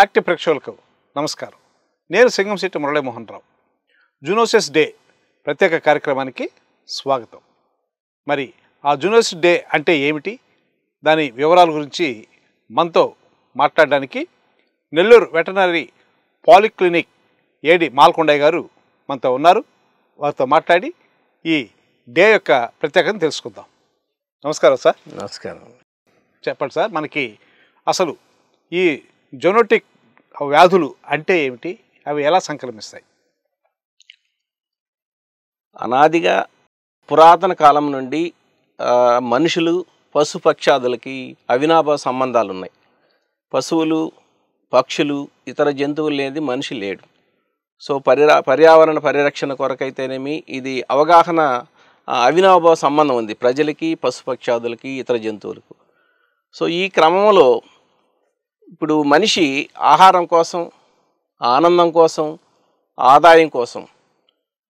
active ప్రేక్షకులకు నమస్కారం నేను సింగం సిట్టి మురళీమోహన్ రావు జునోసిస్ డే ప్రత్యేక కార్యక్రమానికి స్వాగతం మరి ఆ జునోసిస్ డే అంటే ఏమిటి దాని వివరాల గురించి మనతో మాట్లాడడానికి Nellore veterinary polyclinic AD Malakondaiah garu మనతో ఉన్నారు వారితో మాట్లాడి ఈ డే యొక్క ప్రత్యేకతను తెలుసుకుందాం నమస్కారం సార్ నమస్కారం చెప్పండి సార్ మనకి అసలు ఈ జొనోటిక్ వ్యాధులు అంటే ఏమిటి అవి ఎలా సంక్రమిస్తాయి అనాదిగా పురాతన కాలం నుండి మనుషులు పశుపక్షాదులకి అవినాభ సంబంధాలు ఉన్నాయి పశువులు పక్షులు ఇతర జంతువులు లేనిది మనిషి లేడు సో పర్యా పర్యావరణ పరిరక్షణ కొరకైతేనేమి ఇది అవగాహన అవినాభావ సంబంధం ఉంది ప్రజలకి పశుపక్షాదులకి ఇతర జంతువులకు సో ఈ క్రమంలో ఇప్పుడు మనిషి ఆహారం కోసం ఆనందం కోసం ఆదాయం కోసం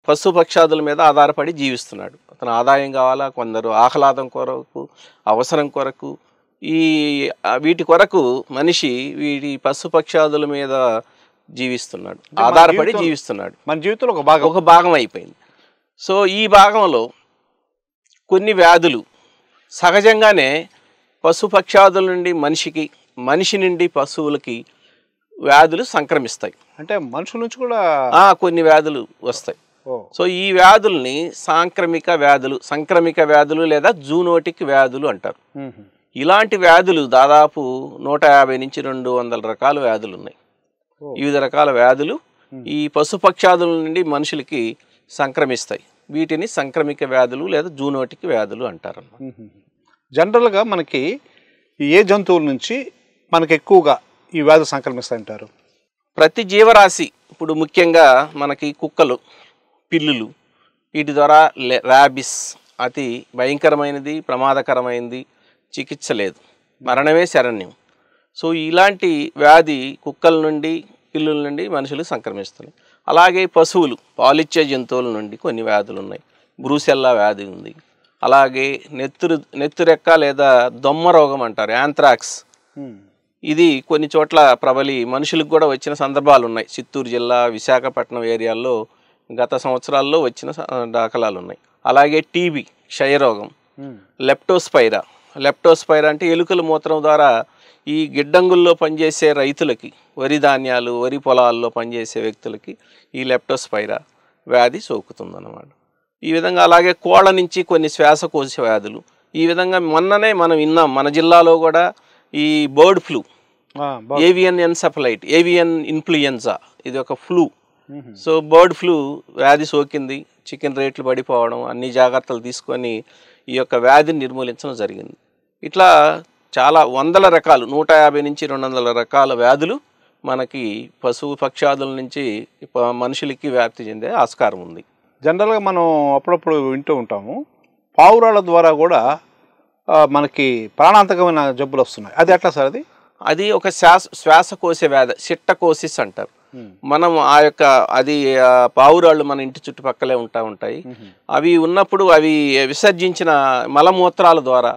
పశుపక్షాదుల మీద ఆధారపడి జీవిస్తున్నాడు అతను ఆదాయం కావాలా కొందరు ఆహ్లాదం కొరకు అవసరం కొరకు ఈ వీటి కొరకు మనిషి వీటి పశుపక్షాదుల మీద జీవిస్తున్నాడు ఆధారపడి జీవిస్తున్నాడు మన జీవితంలో ఒక భాగం ఒక భాగం అయిపోయింది సో ఈ భాగంలో కొన్ని వ్యాధులు సహజంగానే పశుపక్షాదుల నుండి మనిషికి మనిషి నుండి పశువులకి వ్యాధులు సంక్రమిస్తాయి అంటే మనుషుల నుంచి కూడా కొన్ని వ్యాధులు వస్తాయి సో ఈ వ్యాధుల్ని సాంక్రమిక వ్యాధులు సంక్రమిక వ్యాధులు లేదా జూనోటిక్ వ్యాధులు అంటారు ఇలాంటి వ్యాధులు దాదాపు నూట యాభై నుంచి రెండు వందల రకాల వ్యాధులు ఉన్నాయి వివిధ రకాల వ్యాధులు ఈ పశుపక్షాదుల నుండి మనుషులకి సంక్రమిస్తాయి వీటిని సంక్రమిక వ్యాధులు లేదా జూనోటిక్ వ్యాధులు అంటారు జనరల్గా మనకి ఏ జంతువుల నుంచి మనకు ఎక్కువగా ఈ వ్యాధులు సంక్రమిస్తాయంటారు ప్రతి జీవరాశి ఇప్పుడు ముఖ్యంగా మనకి కుక్కలు పిల్లులు వీటి ద్వారా ర్యాబిస్ అతి భయంకరమైనది ప్రమాదకరమైనది చికిత్స లేదు మరణమే శరణ్యం సో ఇలాంటి వ్యాధి కుక్కల నుండి పిల్లుల నుండి మనుషులు సంక్రమిస్తున్నాయి అలాగే పశువులు పాలిచ్చే జంతువుల నుండి కొన్ని వ్యాధులు ఉన్నాయి బ్రూసెల్లా వ్యాధి ఉంది అలాగే నెత్తురు నెత్తురెక్క లేదా దొమ్మ రోగం అంటారు యాంథ్రాక్స్ ఇది కొన్ని చోట్ల ప్రబలి మనుషులకు కూడా వచ్చిన సందర్భాలు ఉన్నాయి చిత్తూరు జిల్లా విశాఖపట్నం ఏరియాల్లో గత సంవత్సరాల్లో వచ్చిన దాఖలాలు ఉన్నాయి అలాగే టీబీ క్షయరోగం లెప్టోస్పైరా లెప్టోస్పైరా అంటే ఎలుకల మూత్రం ద్వారా ఈ గిడ్డంగుల్లో పనిచేసే రైతులకి వరి ధాన్యాలు వరి పొలాల్లో పనిచేసే వ్యక్తులకి ఈ లెప్టోస్పైరా వ్యాధి సోకుతుందన్నమాట ఈ విధంగా అలాగే కోళ్ళ నుంచి కొన్ని శ్వాసకోశ వ్యాధులు ఈ విధంగా మొన్ననే మనం విన్నాం మన జిల్లాలో కూడా ఈ bird flu avian encephalitis avian influenza ఇది ఒక ఫ్లూ సో బర్డ్ ఫ్లూ వ్యాధి సోకింది చికెన్ రేట్లు పడిపోవడం అన్ని జాగ్రత్తలు తీసుకొని ఈ యొక్క వ్యాధిని నిర్మూలించడం జరిగింది ఇట్లా చాలా వందల రకాలు నూట యాభై నుంచి రెండు వందల రకాల వ్యాధులు మనకి పశువు పక్షాదుల నుంచి మనుషులకి వ్యాప్తి చెందే ఆస్కారం ఉంది జనరల్గా మనం అప్పుడప్పుడు వింటూ ఉంటాము పావురాల ద్వారా కూడా మనకి ప్రాణాంతకమైన జబ్బులు వస్తున్నాయి అది ఎట్లా సార్ అది అది ఒక శ్వాస శ్వాసకోశ వ్యాధి సిట్టకోసిస్ అంటారు మనం ఆ యొక్క అది పావురాళ్ళు మన ఇంటి చుట్టుపక్కలే ఉంటా ఉంటాయి అవి ఉన్నప్పుడు అవి విసర్జించిన మలమూత్రాల ద్వారా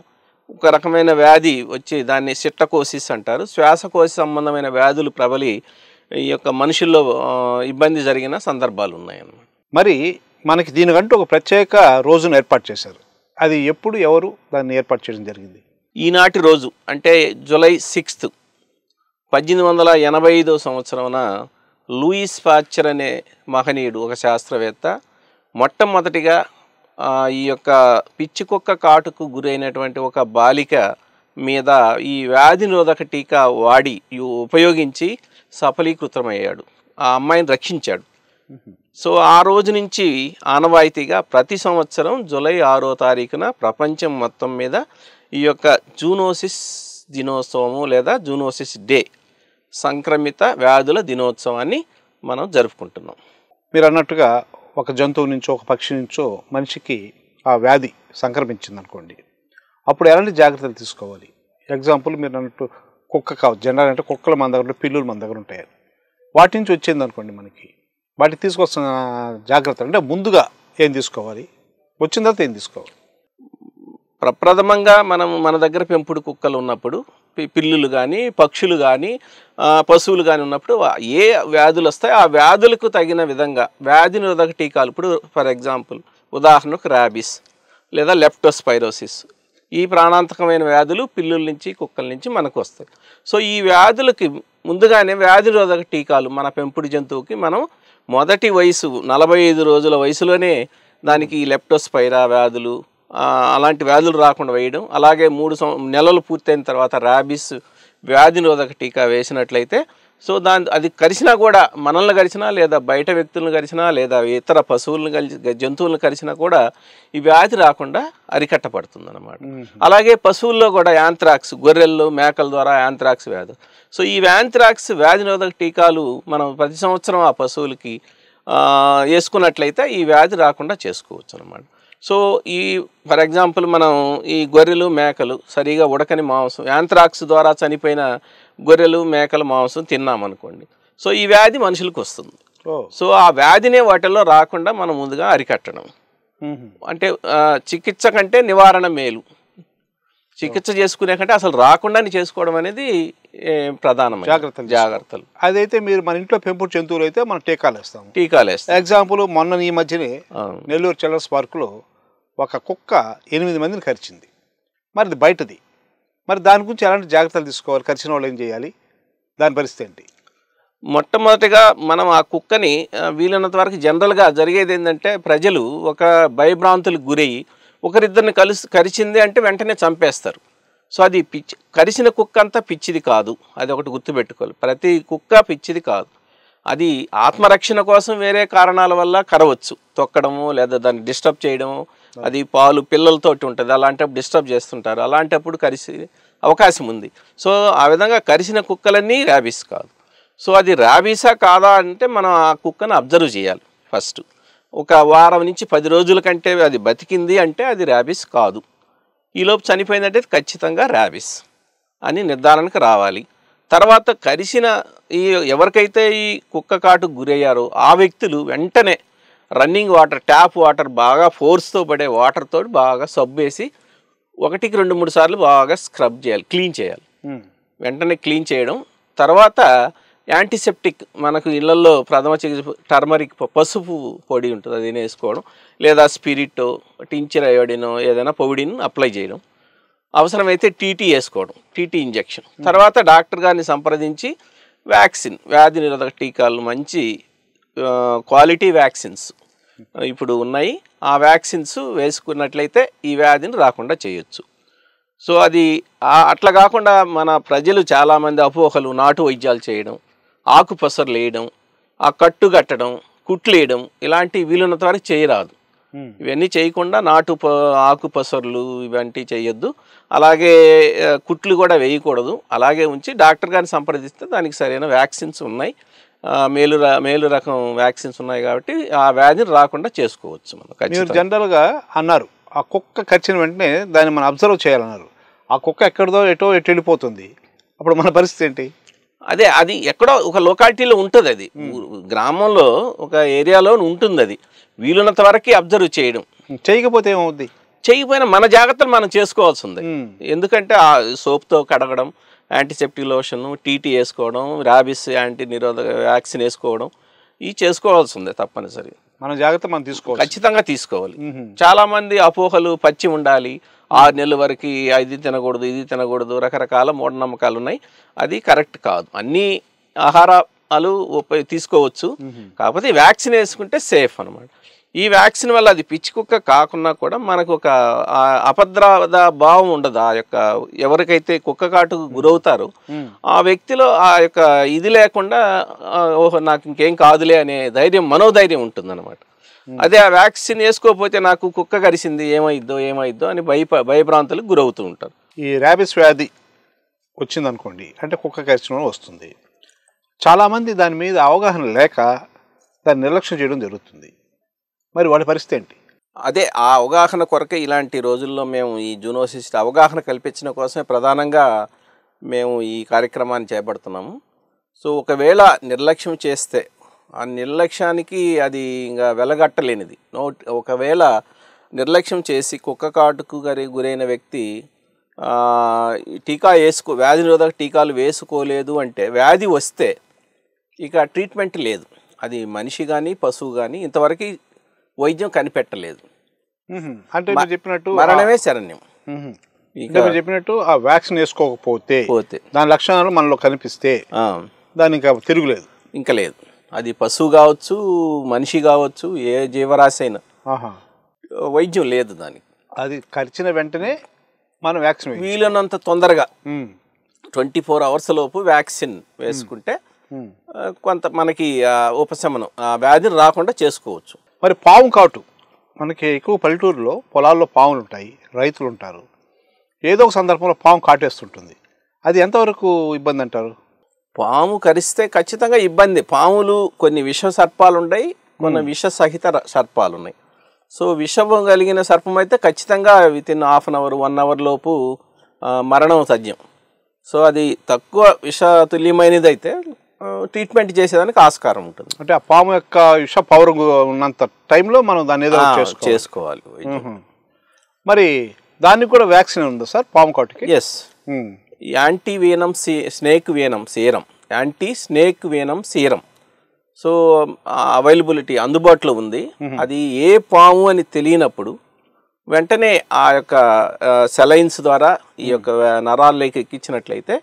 ఒక రకమైన వ్యాధి వచ్చి దాన్ని సిట్టకోసిస్ అంటారు శ్వాసకోశ సంబంధమైన వ్యాధులు ప్రబలి ఈ యొక్క మనుషుల్లో ఇబ్బంది జరిగిన సందర్భాలు ఉన్నాయన్నమాట మరి మనకి దీనికంటూ ఒక ప్రత్యేక రోజును ఏర్పాటు చేశారు అది ఎప్పుడు ఎవరు దాన్ని ఏర్పాటు చేయడం జరిగింది ఈనాటి రోజు అంటే జూలై సిక్స్త్ పద్దెనిమిది వందల ఎనభై ఐదో సంవత్సరమున లూయిస్ పాచర్ అనే మహనీయుడు ఒక శాస్త్రవేత్త మొట్టమొదటిగా ఈ యొక్క పిచ్చికొక్క కాటుకు గురైనటువంటి ఒక బాలిక మీద ఈ వ్యాధి నిరోధక టీకా వాడి ఉపయోగించి సఫలీకృతమయ్యాడు ఆ అమ్మాయిని రక్షించాడు సో ఆ రోజు నుంచి ఆనవాయితీగా ప్రతి సంవత్సరం జూలై ఆరో తారీఖున ప్రపంచం మొత్తం మీద ఈ యొక్క జూనోసిస్ దినోత్సవము లేదా జూనోసిస్ డే సంక్రమిత వ్యాధుల దినోత్సవాన్ని మనం జరుపుకుంటున్నాం మీరు అన్నట్టుగా ఒక జంతువు నుంచో ఒక పక్షి నుంచో మనిషికి ఆ వ్యాధి సంక్రమించింది అనుకోండి అప్పుడు ఎలాంటి జాగ్రత్తలు తీసుకోవాలి ఎగ్జాంపుల్ మీరు అన్నట్టు కుక్క కావచ్చు జనరల్ అంటే కుక్కలు మన దగ్గర పిల్లులు మన దగ్గర ఉంటాయి వాటి నుంచి వచ్చింది అనుకోండి మనకి వాటికి తీసుకొస్తున్న జాగ్రత్తలు అంటే ముందుగా ఏం తీసుకోవాలి వచ్చిన తర్వాత ఏం తీసుకోవాలి ప్రప్రథమంగా మనం మన దగ్గర పెంపుడు కుక్కలు ఉన్నప్పుడు పిల్లులు కానీ పక్షులు కానీ పశువులు కానీ ఉన్నప్పుడు ఏ వ్యాధులు వస్తాయి ఆ వ్యాధులకు తగిన విధంగా వ్యాధి నిరోధక టీకాలు ఇప్పుడు ఫర్ ఎగ్జాంపుల్ ఉదాహరణకు ర్యాబిస్ లేదా లెప్టోస్పైరోసిస్ ఈ ప్రాణాంతకమైన వ్యాధులు పిల్లుల నుంచి కుక్కల నుంచి మనకు వస్తాయి సో ఈ వ్యాధులకి ముందుగానే వ్యాధి నిరోధక టీకాలు మన పెంపుడు జంతువుకి మనం మొదటి వయసు నలభై ఐదు రోజుల వయసులోనే దానికి లెప్టోస్పైరా వ్యాధులు అలాంటి వ్యాధులు రాకుండా వేయడం అలాగే మూడు నెలలు పూర్తయిన తర్వాత ర్యాబిస్ వ్యాధి నిరోధక టీకా వేసినట్లయితే సో దాని అది కలిసినా కూడా మనల్ని కరిచినా లేదా బయట వ్యక్తులను కరిచినా లేదా ఇతర పశువులను కలిసి జంతువులను కలిసినా కూడా ఈ వ్యాధి రాకుండా అరికట్టబడుతుంది అనమాట అలాగే పశువుల్లో కూడా యాంత్రాక్స్ గొర్రెల్లో మేకల ద్వారా యాంత్రాక్స్ వ్యాధి సో ఈ యాంత్రాక్స్ వ్యాధి నిరోధక టీకాలు మనం ప్రతి సంవత్సరం ఆ పశువులకి వేసుకున్నట్లయితే ఈ వ్యాధి రాకుండా చేసుకోవచ్చు అనమాట సో ఈ ఫర్ ఎగ్జాంపుల్ మనం ఈ గొర్రెలు మేకలు సరిగా ఉడకని మాంసం యాంత్రాక్స్ ద్వారా చనిపోయిన గొర్రెలు మేకల మాంసం తిన్నామనుకోండి సో ఈ వ్యాధి మనుషులకు వస్తుంది సో ఆ వ్యాధినే వాటిల్లో రాకుండా మనం ముందుగా అరికట్టడం అంటే చికిత్స కంటే నివారణ మేలు చికిత్స చేసుకునే కంటే అసలు రాకుండా చేసుకోవడం అనేది ప్రధానం జాగ్రత్త జాగ్రత్తలు అదైతే మీరు మన ఇంట్లో పెంపుడు జంతువులు అయితే మనం టీకాలు వేస్తాం టీకాలు వేస్తాం ఎగ్జాంపుల్ మొన్న ఈ మధ్యనే నెల్లూరు చిల్డ్రన్స్ పార్కులో ఒక కుక్క ఎనిమిది మందిని కరిచింది మరి బయటది మరి దాని గురించి ఎలాంటి జాగ్రత్తలు తీసుకోవాలి కలిసిన వాళ్ళు ఏం చేయాలి దాని పరిస్థితి ఏంటి మొట్టమొదటిగా మనం ఆ కుక్కని వీలైనంత వరకు జనరల్గా జరిగేది ఏంటంటే ప్రజలు ఒక భయభ్రాంతులకు గురయ్యి ఒకరిద్దరిని కలిసి కరిచింది అంటే వెంటనే చంపేస్తారు సో అది పిచ్చి కరిచిన కుక్క అంతా పిచ్చిది కాదు అది ఒకటి గుర్తుపెట్టుకోవాలి ప్రతి కుక్క పిచ్చిది కాదు అది ఆత్మరక్షణ కోసం వేరే కారణాల వల్ల కరవచ్చు తొక్కడము లేదా దాన్ని డిస్టర్బ్ చేయడము అది పాలు పిల్లలతోటి ఉంటుంది అలాంటప్పుడు డిస్టర్బ్ చేస్తుంటారు అలాంటప్పుడు కరిసి అవకాశం ఉంది సో ఆ విధంగా కరిసిన కుక్కలన్నీ ర్యాబీస్ కాదు సో అది ర్యాబీసా కాదా అంటే మనం ఆ కుక్కను అబ్జర్వ్ చేయాలి ఫస్ట్ ఒక వారం నుంచి పది రోజుల కంటే అది బతికింది అంటే అది ర్యాబీస్ కాదు ఈలోపు చనిపోయిందంటే ఖచ్చితంగా ర్యాబీస్ అని నిర్ధారణకు రావాలి తర్వాత కరిసిన ఈ ఎవరికైతే ఈ కుక్క కాటు గురయ్యారో ఆ వ్యక్తులు వెంటనే రన్నింగ్ వాటర్ ట్యాప్ వాటర్ బాగా ఫోర్స్తో పడే వాటర్తో బాగా సబ్బు వేసి ఒకటికి రెండు మూడు సార్లు బాగా స్క్రబ్ చేయాలి క్లీన్ చేయాలి వెంటనే క్లీన్ చేయడం తర్వాత యాంటీసెప్టిక్ మనకు ఇళ్లలో ప్రథమ చికిత్స టర్మరిక్ పసుపు పొడి ఉంటుంది అది వేసుకోవడం లేదా స్పిరిట్ టించర్ అయోడినో ఏదైనా పొడిని అప్లై చేయడం అవసరమైతే టీటీ వేసుకోవడం టీటీ ఇంజెక్షన్ తర్వాత డాక్టర్ గారిని సంప్రదించి వ్యాక్సిన్ వ్యాధి నిరోధక టీకాలు మంచి క్వాలిటీ వ్యాక్సిన్స్ ఇప్పుడు ఉన్నాయి ఆ వ్యాక్సిన్స్ వేసుకున్నట్లయితే ఈ వ్యాధిని రాకుండా చేయొచ్చు సో అది అట్లా కాకుండా మన ప్రజలు చాలామంది అపోహలు నాటు వైద్యాలు చేయడం పసరు వేయడం ఆ కట్టు కట్టడం కుట్లేయడం ఇలాంటి వీలున్నంత వరకు చేయరాదు ఇవన్నీ చేయకుండా నాటు ఆకుపసర్లు ఇవంటి చేయొద్దు అలాగే కుట్లు కూడా వేయకూడదు అలాగే ఉంచి డాక్టర్ గారిని సంప్రదిస్తే దానికి సరైన వ్యాక్సిన్స్ ఉన్నాయి మేలు మేలు రకం వ్యాక్సిన్స్ ఉన్నాయి కాబట్టి ఆ వ్యాధిని రాకుండా చేసుకోవచ్చు మనం మీరు జనరల్గా అన్నారు ఆ కుక్క కరిచిన వెంటనే దాన్ని మనం అబ్జర్వ్ చేయాలన్నారు ఆ కుక్క ఎక్కడిదో ఎటో ఎటు వెళ్ళిపోతుంది అప్పుడు మన పరిస్థితి ఏంటి అదే అది ఎక్కడో ఒక లొకాలిటీలో ఉంటుంది అది గ్రామంలో ఒక ఏరియాలో ఉంటుంది అది వీలున్నంత వరకు అబ్జర్వ్ చేయడం చేయకపోతే ఏమవుద్ది చేయకపోయినా మన జాగ్రత్తలు మనం చేసుకోవాల్సింది ఎందుకంటే ఆ సోప్తో కడగడం యాంటీసెప్టిక్ లోషన్ టీటీ వేసుకోవడం ర్యాబిస్ యాంటీ నిరోధక వ్యాక్సిన్ వేసుకోవడం ఇవి చేసుకోవాల్సిందే తప్పనిసరి మన జాగ్రత్త మనం తీసుకోవాలి ఖచ్చితంగా తీసుకోవాలి చాలా మంది అపోహలు పచ్చి ఉండాలి ఆరు నెలల వరకు అది తినకూడదు ఇది తినకూడదు రకరకాల మూఢనమ్మకాలు ఉన్నాయి అది కరెక్ట్ కాదు అన్ని ఆహారాలు తీసుకోవచ్చు కాకపోతే వ్యాక్సిన్ వేసుకుంటే సేఫ్ అనమాట ఈ వ్యాక్సిన్ వల్ల అది పిచ్చి కుక్క కాకున్నా కూడా మనకు ఒక అపద్రాద భావం ఉండదు ఆ యొక్క ఎవరికైతే కుక్క కాటుకు గురవుతారు ఆ వ్యక్తిలో ఆ యొక్క ఇది లేకుండా ఓహో నాకు ఇంకేం కాదులే అనే ధైర్యం మనోధైర్యం ఉంటుందన్నమాట అదే ఆ వ్యాక్సిన్ వేసుకోకపోతే నాకు కుక్క కరిసింది ఏమైద్దో ఏమైద్దో అని భయ భయభ్రాంతులకు గురవుతూ ఉంటారు ఈ ర్యాబిస్ వ్యాధి వచ్చిందనుకోండి అంటే కుక్క కరిచిన వస్తుంది చాలామంది దాని మీద అవగాహన లేక దాన్ని నిర్లక్ష్యం చేయడం జరుగుతుంది మరి వాళ్ళ పరిస్థితి ఏంటి అదే ఆ అవగాహన కొరకే ఇలాంటి రోజుల్లో మేము ఈ జూనోసిస్ట్ అవగాహన కల్పించిన కోసమే ప్రధానంగా మేము ఈ కార్యక్రమాన్ని చేపడుతున్నాము సో ఒకవేళ నిర్లక్ష్యం చేస్తే ఆ నిర్లక్ష్యానికి అది ఇంకా వెలగట్టలేనిది నో ఒకవేళ నిర్లక్ష్యం చేసి కుక్క కాటుకు గురైన వ్యక్తి టీకా వేసుకో వ్యాధి నిరోధక టీకాలు వేసుకోలేదు అంటే వ్యాధి వస్తే ఇక ట్రీట్మెంట్ లేదు అది మనిషి కానీ పశువు కానీ ఇంతవరకు వైద్యం కనిపెట్టలేదు అంటే చెప్పినట్టు మరణమే శరణ్యం ఇంకా చెప్పినట్టు ఆ వ్యాక్సిన్ వేసుకోకపోతే పోతే దాని లక్షణాలు మనలో కనిపిస్తే దాని ఇంకా తిరుగులేదు ఇంకా లేదు అది పశువు కావచ్చు మనిషి కావచ్చు ఏ జీవరాశి అయినా వైద్యం లేదు దానికి అది కరిచిన వెంటనే మనం వ్యాక్సిన్ వీలైనంత తొందరగా ట్వంటీ ఫోర్ అవర్స్ లోపు వ్యాక్సిన్ వేసుకుంటే కొంత మనకి ఉపశమనం ఆ వ్యాధిని రాకుండా చేసుకోవచ్చు మరి పాము కాటు మనకి ఎక్కువ పల్లెటూరులో పొలాల్లో పాములు ఉంటాయి రైతులు ఉంటారు ఏదో ఒక సందర్భంలో పాము కాటేస్తుంటుంది అది ఎంతవరకు ఇబ్బంది అంటారు పాము కరిస్తే ఖచ్చితంగా ఇబ్బంది పాములు కొన్ని విష సర్పాలు ఉన్నాయి కొన్ని విష సహిత సర్పాలు ఉన్నాయి సో విషం కలిగిన సర్పం అయితే ఖచ్చితంగా within half an hour one hour లోపు మరణం సజ్యం సో అది తక్కువ విషతుల్యమైనది అయితే ట్రీట్మెంట్ చేసేదానికి ఆస్కారం ఉంటుంది అంటే ఆ పాము యొక్క విష పవర్ ఉన్నంత టైంలో మనం దాన్ని ఏదో చేసుకోవాలి మరి దానికి కూడా వ్యాక్సిన్ ఉందా సార్ పాము కాటుకి yes anti venom snake venom serum anti snake venom serum so availability అందుబాటులో ఉంది అది ఏ పాము అని తెలియనప్పుడు వెంటనే ఆ యొక్క సెలైన్స్ ద్వారా ఈ యొక్క నరాల్లోకి ఎక్కించినట్లయితే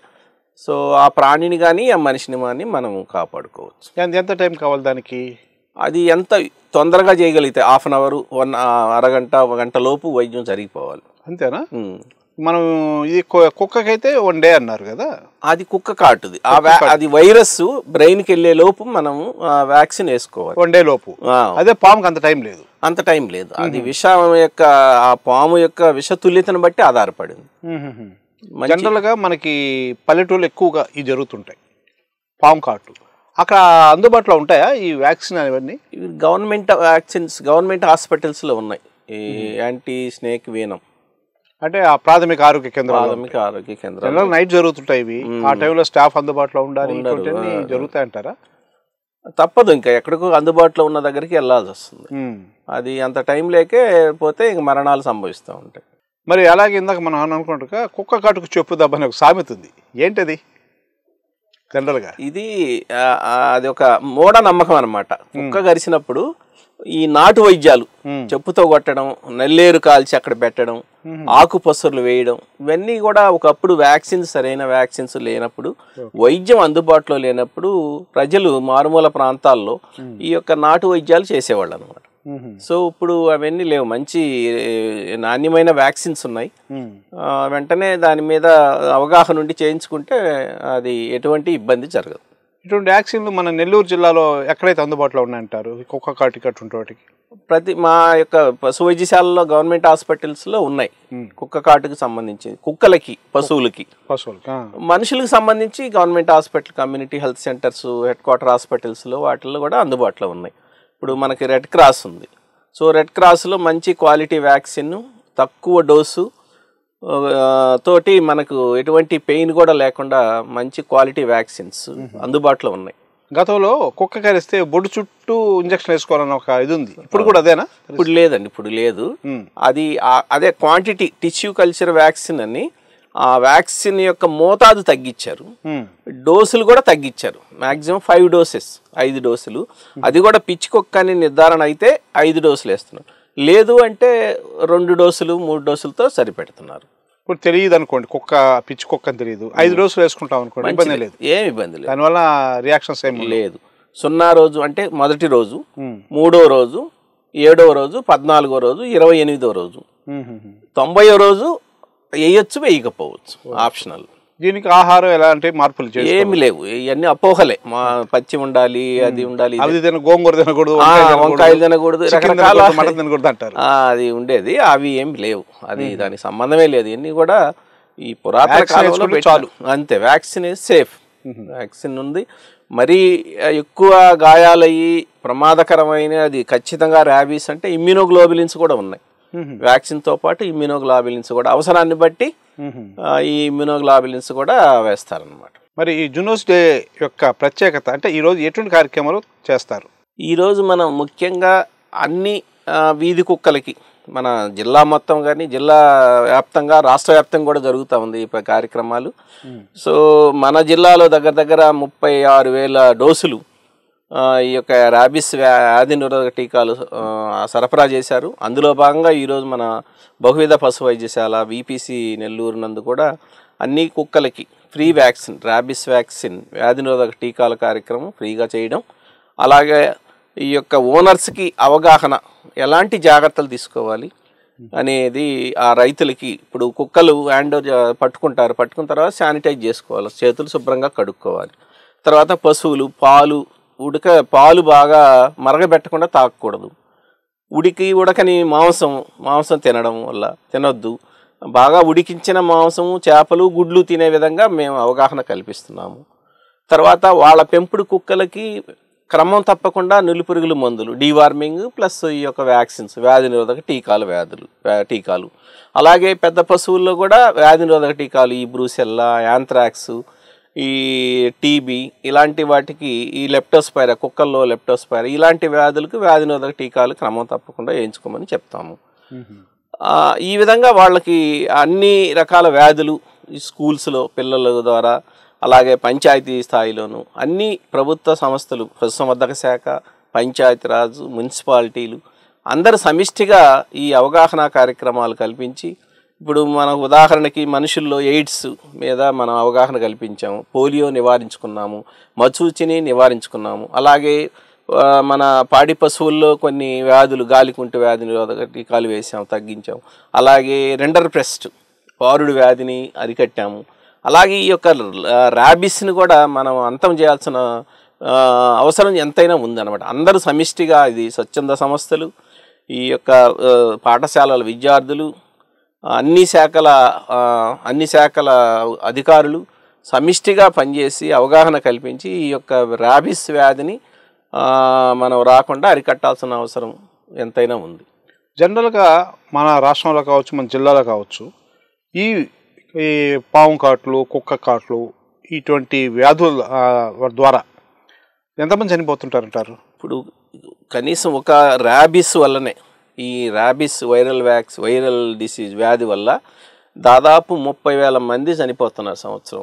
సో ఆ ప్రాణిని కానీ ఆ మనిషిని కానీ మనం కాపాడుకోవచ్చు ఎంత టైం కావాలి దానికి అది ఎంత తొందరగా చేయగలిగితే హాఫ్ అన్ అవర్ వన్ అరగంట ఒక గంట లోపు వైద్యం జరిగిపోవాలి అంతేనా మనం ఇది కుక్కకైతే వన్ డే అన్నారు కదా అది కుక్క కాటుది ఆ అది వైరస్ బ్రెయిన్కి వెళ్ళే లోపు మనం వ్యాక్సిన్ వేసుకోవాలి వన్ డే లోపు అదే పాముకి అంత టైం లేదు అంత టైం లేదు అది విష యొక్క ఆ పాము యొక్క విషతుల్యతను బట్టి ఆధారపడింది జనరల్గా మనకి పల్లెటూళ్ళు ఎక్కువగా ఇవి జరుగుతుంటాయి పాము కాటు అక్కడ అందుబాటులో ఉంటాయా ఈ వ్యాక్సిన్ అవన్నీ ఇవి గవర్నమెంట్ వ్యాక్సిన్స్ గవర్నమెంట్ హాస్పిటల్స్లో ఉన్నాయి ఈ యాంటీ స్నేక్ వీనం అంటే ఆ ప్రాథమిక ఆరోగ్య కేంద్రం ప్రాథమిక ఆరోగ్య కేంద్రం నైట్ జరుగుతుంటాయి ఇవి ఆ టైంలో స్టాఫ్ అందుబాటులో ఉండాలి జరుగుతాయి అంటారా తప్పదు ఇంకా ఎక్కడికో అందుబాటులో ఉన్న దగ్గరికి వెళ్ళాల్సి వస్తుంది అది అంత టైం లేకే పోతే ఇంక మరణాలు సంభవిస్తూ ఉంటాయి మరి అలాగే ఇందాక మనం అనుకుంటా కుక్క కాటుకు చెప్పు దబ్బని ఒక సామెత ఉంది ఏంటది జనరల్గా ఇది అది ఒక మూఢ నమ్మకం అనమాట కుక్క గరిచినప్పుడు ఈ నాటు వైద్యాలు చెప్పుతో కొట్టడం నల్లేరు కాల్చి అక్కడ పెట్టడం ఆకు పసరులు వేయడం ఇవన్నీ కూడా ఒకప్పుడు వ్యాక్సిన్స్ సరైన వ్యాక్సిన్స్ లేనప్పుడు వైద్యం అందుబాటులో లేనప్పుడు ప్రజలు మారుమూల ప్రాంతాల్లో ఈ యొక్క నాటు వైద్యాలు చేసేవాళ్ళు అనమాట సో ఇప్పుడు అవన్నీ లేవు మంచి నాణ్యమైన వ్యాక్సిన్స్ ఉన్నాయి వెంటనే దాని మీద అవగాహన ఉండి చేయించుకుంటే అది ఎటువంటి ఇబ్బంది జరగదు ఇటువంటి వ్యాక్సిన్లు మన నెల్లూరు జిల్లాలో ఎక్కడైతే అందుబాటులో ఉన్నాయంటారు ఒక్క కాటికట్ వాటికి ప్రతి మా యొక్క పశు వైద్యశాలలో గవర్నమెంట్ హాస్పిటల్స్లో ఉన్నాయి కుక్క కాటుకు సంబంధించి కుక్కలకి పశువులకి పశువులకి మనుషులకు సంబంధించి government hospital community health centres headquarter హాస్పిటల్స్లో వాటిల్లో కూడా అందుబాటులో ఉన్నాయి ఇప్పుడు మనకి రెడ్ క్రాస్ ఉంది సో రెడ్ క్రాస్లో మంచి క్వాలిటీ వ్యాక్సిన్ తక్కువ డోసు తోటి మనకు ఎటువంటి పెయిన్ కూడా లేకుండా మంచి క్వాలిటీ వ్యాక్సిన్స్ అందుబాటులో ఉన్నాయి గతంలో కుక్క కరిస్తే బొడ్డు చుట్టూ ఇంజక్షన్ వేసుకోవాలని ఒక ఇది ఉంది ఇప్పుడు కూడా అదేనా ఇప్పుడు లేదండి ఇప్పుడు లేదు అది అదే క్వాంటిటీ టిష్యూ కల్చర్ వ్యాక్సిన్ అని ఆ వ్యాక్సిన్ యొక్క మోతాదు తగ్గించారు డోసులు కూడా తగ్గించారు మాక్సిమం ఫైవ్ డోసెస్ ఐదు డోసులు అది కూడా పిచ్చికొక్క అని నిర్ధారణ అయితే ఐదు డోసులు వేస్తున్నారు లేదు అంటే రెండు డోసులు మూడు డోసులతో సరిపెడుతున్నారు ఇప్పుడు తెలియదు అనుకోండి కుక్క పిచ్చి కుక్క అని తెలియదు ఐదు రోజులు వేసుకుంటాం అనుకోండి ఇబ్బంది లేదు ఏమి ఇబ్బంది లేదు దానివల్ల రియాక్షన్స్ ఏమి లేదు సున్నా రోజు అంటే మొదటి రోజు మూడో రోజు ఏడవ రోజు పద్నాలుగో రోజు ఇరవై ఎనిమిదో రోజు తొంభై రోజు వేయచ్చు వేయకపోవచ్చు ఆప్షనల్ దీనికి ఆహారం ఎలాంటి మార్పులు ఏమి లేవు ఇవన్నీ అపోహలే మా పచ్చి ఉండాలి అది ఉండాలి అది తిన గోంగూర తినకూడదు వంకాయలు తినకూడదు రకరకాల మటన్ తినకూడదు అంటారు అది ఉండేది అవి ఏమి లేవు అది దానికి సంబంధమే లేదు ఇవన్నీ కూడా ఈ పురాతన కాలంలో చాలు అంతే వ్యాక్సిన్ సేఫ్ వ్యాక్సిన్ ఉంది మరీ ఎక్కువ గాయాలయ్యి ప్రమాదకరమైన అది ఖచ్చితంగా ర్యాబీస్ అంటే ఇమ్యూనోగ్లోబిలిన్స్ కూడా ఉన్నాయి వ్యాక్సిన్తో పాటు ఇమ్యూనోగ్లాబిలిన్స్ కూడా అవసరాన్ని బట్టి ఈ ఇమ్యూనోగ్లాబిలిన్స్ కూడా వేస్తారనమాట మరి ఈ జునోస్ డే యొక్క ప్రత్యేకత అంటే ఈరోజు ఎటువంటి కార్యక్రమాలు చేస్తారు ఈరోజు మనం ముఖ్యంగా అన్ని వీధి కుక్కలకి మన జిల్లా మొత్తం కానీ జిల్లా వ్యాప్తంగా రాష్ట్ర వ్యాప్తంగా కూడా జరుగుతూ ఉంది ఈ కార్యక్రమాలు సో మన జిల్లాలో దగ్గర దగ్గర ముప్పై ఆరు వేల డోసులు ఈ యొక్క ర్యాబిస్ వ్యాధి నిరోధక టీకాలు సరఫరా చేశారు అందులో భాగంగా ఈరోజు మన బహువిధ పశు వైద్యశాల వీపీసీ నెల్లూరు నందు కూడా అన్ని కుక్కలకి ఫ్రీ వ్యాక్సిన్ ర్యాబిస్ వ్యాక్సిన్ వ్యాధి నిరోధక టీకాల కార్యక్రమం ఫ్రీగా చేయడం అలాగే ఈ యొక్క ఓనర్స్కి అవగాహన ఎలాంటి జాగ్రత్తలు తీసుకోవాలి అనేది ఆ రైతులకి ఇప్పుడు కుక్కలు హ్యాండ్ పట్టుకుంటారు పట్టుకున్న తర్వాత శానిటైజ్ చేసుకోవాలి చేతులు శుభ్రంగా కడుక్కోవాలి తర్వాత పశువులు పాలు ఉడక పాలు బాగా మరగబెట్టకుండా తాకూడదు ఉడికి ఉడకని మాంసం మాంసం తినడం వల్ల తినొద్దు బాగా ఉడికించిన మాంసం చేపలు గుడ్లు తినే విధంగా మేము అవగాహన కల్పిస్తున్నాము తర్వాత వాళ్ళ పెంపుడు కుక్కలకి క్రమం తప్పకుండా నులిపురుగుల మందులు డీవార్మింగ్ ప్లస్ ఈ యొక్క వ్యాక్సిన్స్ వ్యాధి నిరోధక టీకాలు వ్యాధులు టీకాలు అలాగే పెద్ద పశువుల్లో కూడా వ్యాధి నిరోధక టీకాలు ఈ బ్రూసెల్లా యాంత్రాక్స్ ఈ టీబీ ఇలాంటి వాటికి ఈ లెప్టోస్పైరా కుక్కల్లో లెప్టోస్పైరా ఇలాంటి వ్యాధులకు వ్యాధి నిరోధక టీకాలు క్రమం తప్పకుండా వేయించుకోమని చెప్తాము ఈ విధంగా వాళ్ళకి అన్ని రకాల వ్యాధులు స్కూల్స్లో పిల్లల ద్వారా అలాగే పంచాయతీ స్థాయిలోను అన్ని ప్రభుత్వ సంస్థలు పశుసంవర్ధక శాఖ పంచాయతీరాజు మున్సిపాలిటీలు అందరు సమిష్టిగా ఈ అవగాహన కార్యక్రమాలు కల్పించి ఇప్పుడు మన ఉదాహరణకి మనుషుల్లో ఎయిడ్స్ మీద మనం అవగాహన కల్పించాము పోలియో నివారించుకున్నాము మచూచిని నివారించుకున్నాము అలాగే మన పాడి పశువుల్లో కొన్ని వ్యాధులు గాలికుంటు వ్యాధి నిరోధక టీకాలు వేసాము తగ్గించాము అలాగే రెండర్ ప్రెస్ట్ పారుడు వ్యాధిని అరికట్టాము అలాగే ఈ యొక్క ర్యాబిస్ని కూడా మనం అంతం చేయాల్సిన అవసరం ఎంతైనా ఉందన్నమాట అందరూ సమిష్టిగా ఇది స్వచ్ఛంద సంస్థలు ఈ యొక్క పాఠశాలల విద్యార్థులు అన్ని శాఖల అన్ని శాఖల అధికారులు సమిష్టిగా పనిచేసి అవగాహన కల్పించి ఈ యొక్క ర్యాబిస్ వ్యాధిని మనం రాకుండా అరికట్టాల్సిన అవసరం ఎంతైనా ఉంది జనరల్గా మన రాష్ట్రంలో కావచ్చు మన జిల్లాలో కావచ్చు ఈ ఈ పాము కాట్లు కుక్క కాట్లు ఇటువంటి వ్యాధుల ద్వారా ఎంతమంది చనిపోతుంటారంటారు ఇప్పుడు కనీసం ఒక ర్యాబిస్ వల్లనే ఈ rabies viral vax viral disease వ్యాధి వల్ల దాదాపు ముప్పై వేల మంది చనిపోతున్నారు సంవత్సరం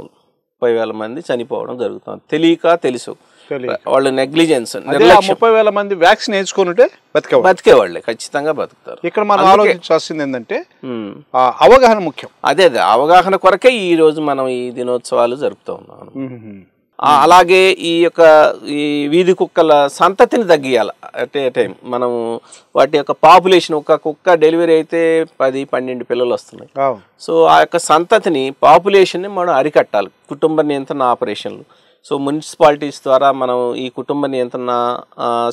ముప్పై వేల మంది చనిపోవడం జరుగుతుంది తెలియక తెలుసు వాళ్ళు నెగ్లిజెన్స్ ముప్పై వేల మంది వ్యాక్సిన్ వేసుకుంటే బతికే వాళ్ళే ఖచ్చితంగా బతుకుతారు ఇక్కడ మనం ఆలోచించాల్సింది ఏంటంటే అవగాహన ముఖ్యం అదే అదే అవగాహన కొరకే ఈ రోజు మనం ఈ దినోత్సవాలు జరుపుతూ ఉన్నాం అలాగే ఈ యొక్క ఈ వీధి కుక్కల సంతతిని తగ్గియాలి అంటే ఏ టైం మనం వాటి యొక్క పాపులేషన్ ఒక కుక్క డెలివరీ అయితే పది పన్నెండు పిల్లలు వస్తున్నాయి సో ఆ యొక్క సంతతిని పాపులేషన్ని మనం అరికట్టాలి కుటుంబ నియంత్రణ ఆపరేషన్లు సో మున్సిపాలిటీస్ ద్వారా మనం ఈ కుటుంబ నియంత్రణ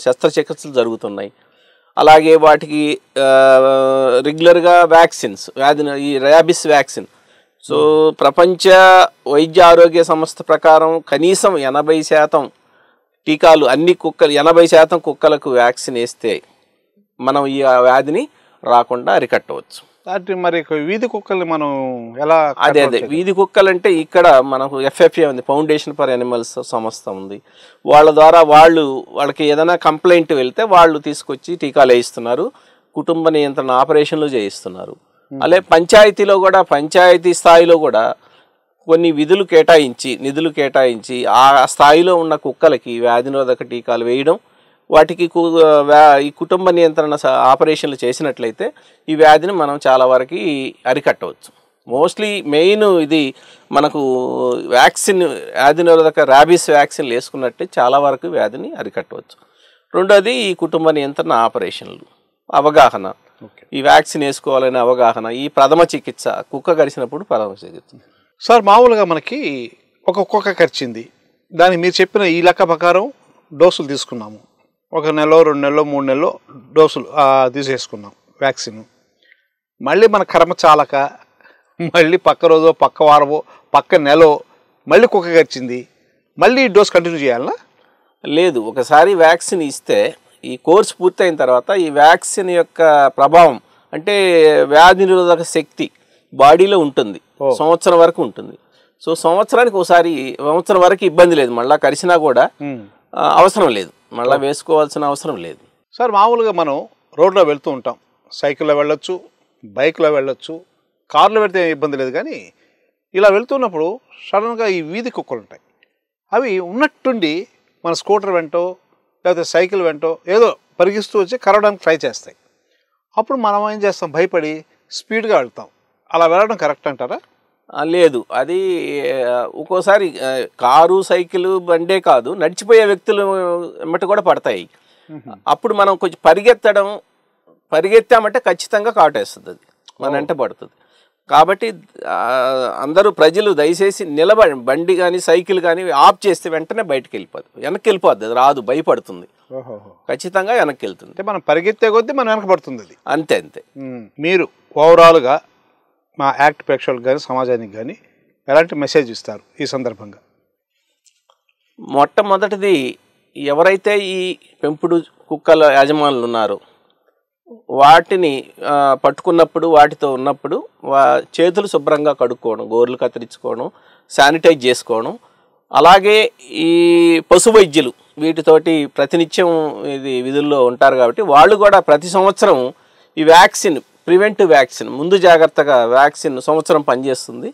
శస్త్రచికిత్సలు జరుగుతున్నాయి అలాగే వాటికి రెగ్యులర్గా వ్యాక్సిన్స్ వ్యాధి ఈ రయాబిస్ వ్యాక్సిన్ సో ప్రపంచ వైద్య ఆరోగ్య సంస్థ ప్రకారం కనీసం ఎనభై శాతం టీకాలు అన్ని కుక్కలు ఎనభై శాతం కుక్కలకు వ్యాక్సిన్ వేస్తే మనం ఈ వ్యాధిని రాకుండా అరికట్టవచ్చు మరి వీధి కుక్కల్ని మనం ఎలా అదే అదే వీధి కుక్కలు అంటే ఇక్కడ మనకు ఎఫ్ఎఫ్ఏ ఉంది ఫౌండేషన్ ఫర్ యానిమల్స్ సంస్థ ఉంది వాళ్ళ ద్వారా వాళ్ళు వాళ్ళకి ఏదైనా కంప్లైంట్ వెళ్తే వాళ్ళు తీసుకొచ్చి టీకాలు వేయిస్తున్నారు కుటుంబ నియంత్రణ ఆపరేషన్లు చేయిస్తున్నారు అలాగే పంచాయతీలో కూడా పంచాయతీ స్థాయిలో కూడా కొన్ని విధులు కేటాయించి నిధులు కేటాయించి ఆ స్థాయిలో ఉన్న కుక్కలకి వ్యాధి నిరోధక టీకాలు వేయడం వాటికి ఈ కుటుంబ నియంత్రణ ఆపరేషన్లు చేసినట్లయితే ఈ వ్యాధిని మనం చాలా వరకు అరికట్టవచ్చు మోస్ట్లీ మెయిన్ ఇది మనకు వ్యాక్సిన్ వ్యాధి నిరోధక ర్యాబీస్ వ్యాక్సిన్లు వేసుకున్నట్టే చాలా వరకు వ్యాధిని అరికట్టవచ్చు రెండోది ఈ కుటుంబ నియంత్రణ ఆపరేషన్లు అవగాహన ఈ వ్యాక్సిన్ వేసుకోవాలనే అవగాహన ఈ ప్రథమ చికిత్స కుక్క కరిచినప్పుడు ప్రథమ చికిత్స సార్ మామూలుగా మనకి ఒక కుక్క కరిచింది దాన్ని మీరు చెప్పిన ఈ లెక్క ప్రకారం డోసులు తీసుకున్నాము ఒక నెలలో రెండు నెలలో మూడు నెలలో డోసులు తీసేసుకున్నాం వ్యాక్సిన్ మళ్ళీ మన కర్మ చాలక మళ్ళీ పక్క రోజో పక్క వారమో పక్క నెలో మళ్ళీ కుక్క కరిచింది మళ్ళీ డోస్ కంటిన్యూ చేయాలా లేదు ఒకసారి వ్యాక్సిన్ ఇస్తే ఈ కోర్స్ పూర్తయిన తర్వాత ఈ వ్యాక్సిన్ యొక్క ప్రభావం అంటే వ్యాధి నిరోధక శక్తి బాడీలో ఉంటుంది సంవత్సరం వరకు ఉంటుంది సో సంవత్సరానికి ఒకసారి సంవత్సరం వరకు ఇబ్బంది లేదు మళ్ళీ కరిసినా కూడా అవసరం లేదు మళ్ళీ వేసుకోవాల్సిన అవసరం లేదు సార్ మామూలుగా మనం రోడ్లో వెళ్తూ ఉంటాం సైకిల్లో వెళ్ళొచ్చు బైక్లో వెళ్ళొచ్చు కార్లో వెళ్తే ఇబ్బంది లేదు కానీ ఇలా వెళ్తున్నప్పుడు సడన్గా ఈ వీధి కుక్కలు ఉంటాయి అవి ఉన్నట్టుండి మన స్కూటర్ వెంటో లేకపోతే సైకిల్ వెంటో ఏదో పరిగిస్తూ వచ్చి కరవడానికి ట్రై చేస్తాయి అప్పుడు మనం ఏం చేస్తాం భయపడి స్పీడ్గా వెళ్తాం అలా వెళ్ళడం కరెక్ట్ అంటారా లేదు అది ఒక్కోసారి కారు సైకిల్ బండే కాదు నడిచిపోయే వ్యక్తులు ఎమ్మట కూడా పడతాయి అప్పుడు మనం కొంచెం పరిగెత్తడం పరిగెత్తామంటే ఖచ్చితంగా కాటేస్తుంది అది మన వెంట పడుతుంది కాబట్టి అందరూ ప్రజలు దయచేసి నిలబడి బండి కానీ సైకిల్ కానీ ఆఫ్ చేస్తే వెంటనే బయటకు వెళ్ళిపోదు వెనక్కి వెళ్ళిపోద్ది అది రాదు భయపడుతుంది ఖచ్చితంగా వెనక్కి వెళ్తుంది అంటే మనం పరిగెత్తే కొద్దీ మనం వెనకబడుతుంది అది అంతే అంతే మీరు ఓవరాల్గా మా యాక్ట్ ప్రేక్షకులకు కానీ సమాజానికి కానీ ఎలాంటి మెసేజ్ ఇస్తారు ఈ సందర్భంగా మొట్టమొదటిది ఎవరైతే ఈ పెంపుడు కుక్కల యాజమానులు ఉన్నారో వాటిని పట్టుకున్నప్పుడు వాటితో ఉన్నప్పుడు వా చేతులు శుభ్రంగా కడుక్కోవడం గోర్లు కత్తిరించుకోవడం శానిటైజ్ చేసుకోవడం అలాగే ఈ పశు వైద్యులు వీటితోటి ప్రతినిత్యం ఇది విధుల్లో ఉంటారు కాబట్టి వాళ్ళు కూడా ప్రతి సంవత్సరం ఈ వ్యాక్సిన్ ప్రివెంటివ్ వ్యాక్సిన్ ముందు జాగ్రత్తగా వ్యాక్సిన్ సంవత్సరం పనిచేస్తుంది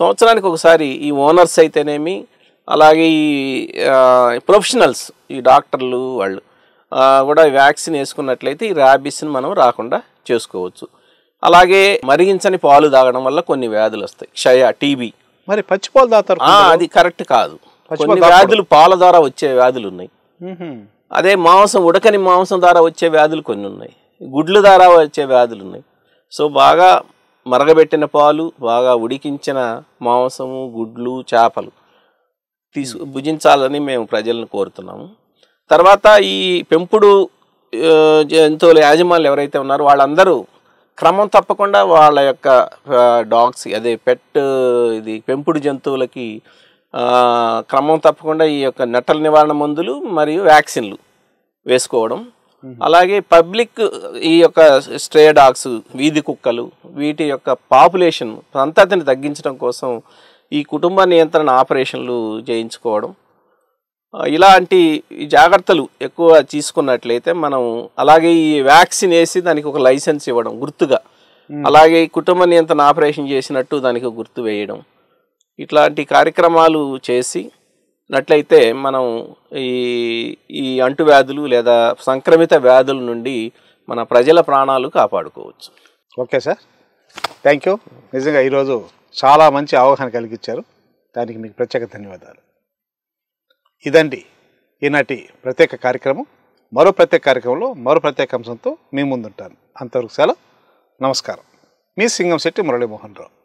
సంవత్సరానికి ఒకసారి ఈ ఓనర్స్ అయితేనేమి అలాగే ఈ ప్రొఫెషనల్స్ ఈ డాక్టర్లు వాళ్ళు కూడా వ్యాక్సిన్ వేసుకున్నట్లయితే ఈ ర్యాబిస్ని మనం రాకుండా చేసుకోవచ్చు అలాగే మరిగించని పాలు తాగడం వల్ల కొన్ని వ్యాధులు వస్తాయి క్షయ టీబీ మరి పచ్చి పాలు తాగుతారు అది కరెక్ట్ కాదు కొన్ని వ్యాధులు పాల ద్వారా వచ్చే వ్యాధులు ఉన్నాయి అదే మాంసం ఉడకని మాంసం ద్వారా వచ్చే వ్యాధులు కొన్ని ఉన్నాయి గుడ్లు ద్వారా వచ్చే వ్యాధులు ఉన్నాయి సో బాగా మరగబెట్టిన పాలు బాగా ఉడికించిన మాంసము గుడ్లు చేపలు తీసు భుజించాలని మేము ప్రజలను కోరుతున్నాము తర్వాత ఈ పెంపుడు జంతువుల యాజమాన్లు ఎవరైతే ఉన్నారో వాళ్ళందరూ క్రమం తప్పకుండా వాళ్ళ యొక్క డాగ్స్ అదే పెట్ ఇది పెంపుడు జంతువులకి క్రమం తప్పకుండా ఈ యొక్క నెట్టల నివారణ మందులు మరియు వ్యాక్సిన్లు వేసుకోవడం అలాగే పబ్లిక్ ఈ యొక్క స్ట్రే డాగ్స్ వీధి కుక్కలు వీటి యొక్క పాపులేషన్ సంతతిని తగ్గించడం కోసం ఈ కుటుంబ నియంత్రణ ఆపరేషన్లు చేయించుకోవడం ఇలాంటి జాగ్రత్తలు ఎక్కువ తీసుకున్నట్లయితే మనం అలాగే ఈ వ్యాక్సిన్ వేసి దానికి ఒక లైసెన్స్ ఇవ్వడం గుర్తుగా అలాగే కుటుంబ నియంత్రణ ఆపరేషన్ చేసినట్టు దానికి గుర్తు వేయడం ఇట్లాంటి కార్యక్రమాలు చేసి నట్లయితే మనం ఈ ఈ అంటువ్యాధులు లేదా సంక్రమిత వ్యాధుల నుండి మన ప్రజల ప్రాణాలు కాపాడుకోవచ్చు ఓకే సార్ థ్యాంక్ యూ నిజంగా ఈరోజు చాలా మంచి అవగాహన కలిగించారు దానికి మీకు ప్రత్యేక ధన్యవాదాలు ఇదండి ఈనాటి ప్రత్యేక కార్యక్రమం మరో ప్రత్యేక కార్యక్రమంలో మరో ప్రత్యేక అంశంతో మీ ముందుంటాను అంతవరకు సెలవు నమస్కారం మీ సింగం శెట్టి మురళీమోహన్ రావు